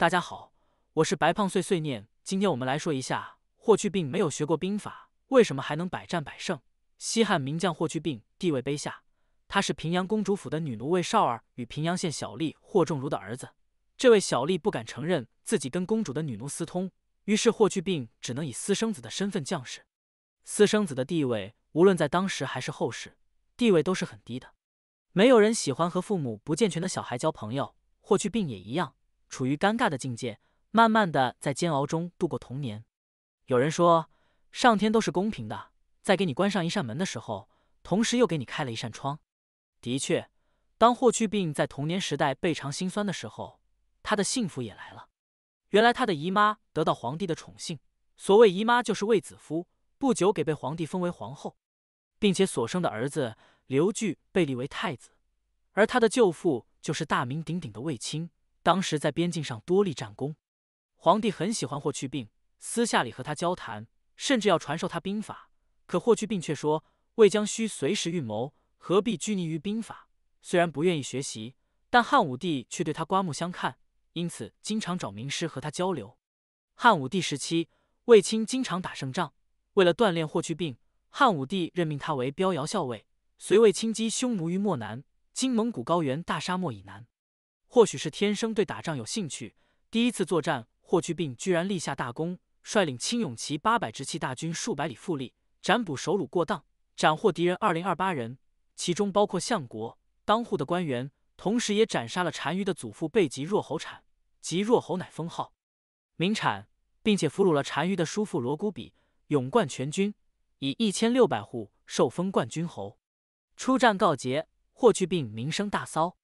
大家好，我是白胖碎碎念。今天我们来说一下霍去病没有学过兵法，为什么还能百战百胜？西汉名将霍去病地位卑下，他是平阳公主府的女奴卫少儿与平阳县小吏霍仲儒的儿子。这位小吏不敢承认自己跟公主的女奴私通，于是霍去病只能以私生子的身份降世。私生子的地位，无论在当时还是后世，地位都是很低的。没有人喜欢和父母不健全的小孩交朋友，霍去病也一样。处于尴尬的境界，慢慢的在煎熬中度过童年。有人说，上天都是公平的，在给你关上一扇门的时候，同时又给你开了一扇窗。的确，当霍去病在童年时代倍尝心酸的时候，他的幸福也来了。原来他的姨妈得到皇帝的宠幸，所谓姨妈就是卫子夫，不久给被皇帝封为皇后，并且所生的儿子刘据被立为太子，而他的舅父就是大名鼎鼎的卫青。当时在边境上多立战功，皇帝很喜欢霍去病，私下里和他交谈，甚至要传授他兵法。可霍去病却说：“魏将需随时预谋，何必拘泥于兵法？”虽然不愿意学习，但汉武帝却对他刮目相看，因此经常找名师和他交流。汉武帝时期，卫青经常打胜仗，为了锻炼霍去病，汉武帝任命他为标遥校尉，随卫青击匈奴于漠南，今蒙古高原大沙漠以南。或许是天生对打仗有兴趣，第一次作战，霍去病居然立下大功，率领青勇骑八百直骑大军数百里复利，斩捕首虏过当，斩获敌人二零二八人，其中包括相国当户的官员，同时也斩杀了单于的祖父贝吉若侯产及若侯乃封号名产，并且俘虏了单于的叔父罗姑比，勇冠全军，以一千六百户受封冠军侯，出战告捷，霍去病名声大噪。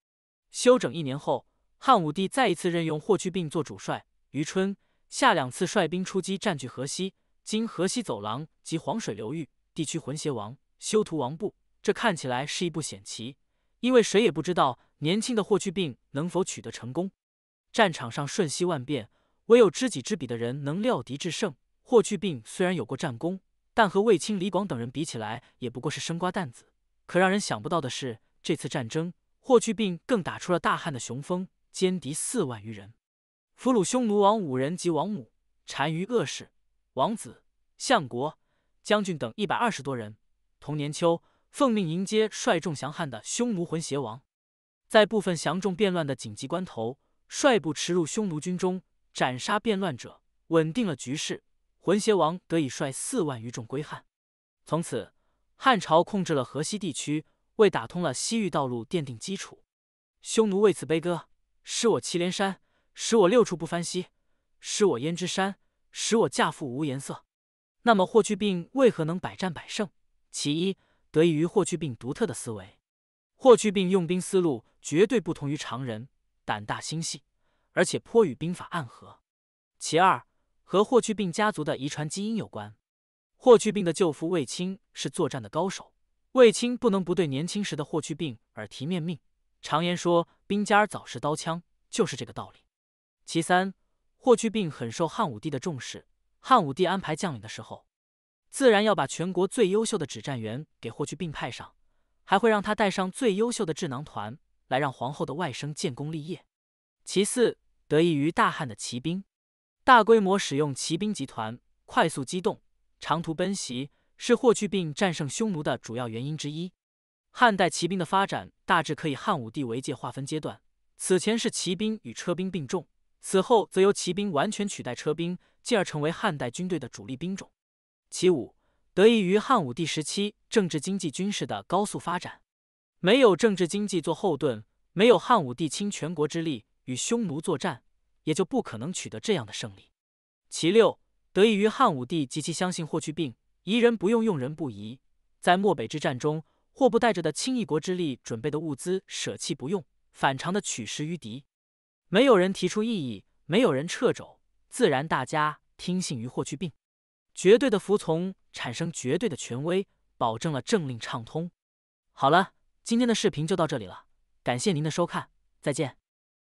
休整一年后，汉武帝再一次任用霍去病做主帅，于春夏两次率兵出击，占据河西、经河西走廊及黄水流域地区浑邪王、修图王部。这看起来是一步险棋，因为谁也不知道年轻的霍去病能否取得成功。战场上瞬息万变，唯有知己知彼的人能料敌制胜。霍去病虽然有过战功，但和卫青、李广等人比起来，也不过是生瓜蛋子。可让人想不到的是，这次战争。霍去病更打出了大汉的雄风，歼敌四万余人，俘虏匈奴王五人及王母、单于恶氏、王子、相国、将军等一百二十多人。同年秋，奉命迎接率众降汉的匈奴浑邪王，在部分降众变乱的紧急关头，率部驰入匈奴军中，斩杀变乱者，稳定了局势，浑邪王得以率四万余众归汉。从此，汉朝控制了河西地区。为打通了西域道路奠定基础，匈奴为此悲歌：失我祁连山，使我六处不翻稀；失我焉支山，使我嫁妇无颜色。那么霍去病为何能百战百胜？其一，得益于霍去病独特的思维，霍去病用兵思路绝对不同于常人，胆大心细，而且颇与兵法暗合。其二，和霍去病家族的遗传基因有关，霍去病的舅父卫青是作战的高手。卫青不能不对年轻时的霍去病耳提面命。常言说“兵家早识刀枪”，就是这个道理。其三，霍去病很受汉武帝的重视，汉武帝安排将领的时候，自然要把全国最优秀的指战员给霍去病派上，还会让他带上最优秀的智囊团来让皇后的外甥建功立业。其四，得益于大汉的骑兵，大规模使用骑兵集团，快速机动，长途奔袭。是霍去病战胜匈奴的主要原因之一。汉代骑兵的发展大致可以汉武帝为界划分阶段，此前是骑兵与车兵并重，此后则由骑兵完全取代车兵，进而成为汉代军队的主力兵种。其五，得益于汉武帝时期政治、经济、军事的高速发展，没有政治经济做后盾，没有汉武帝倾全国之力与匈奴作战，也就不可能取得这样的胜利。其六，得益于汉武帝极其相信霍去病。疑人不用，用人不疑。在漠北之战中，霍不带着的倾一国之力准备的物资舍弃不用，反常的取食于敌。没有人提出异议，没有人掣肘，自然大家听信于霍去病，绝对的服从产生绝对的权威，保证了政令畅通。好了，今天的视频就到这里了，感谢您的收看，再见。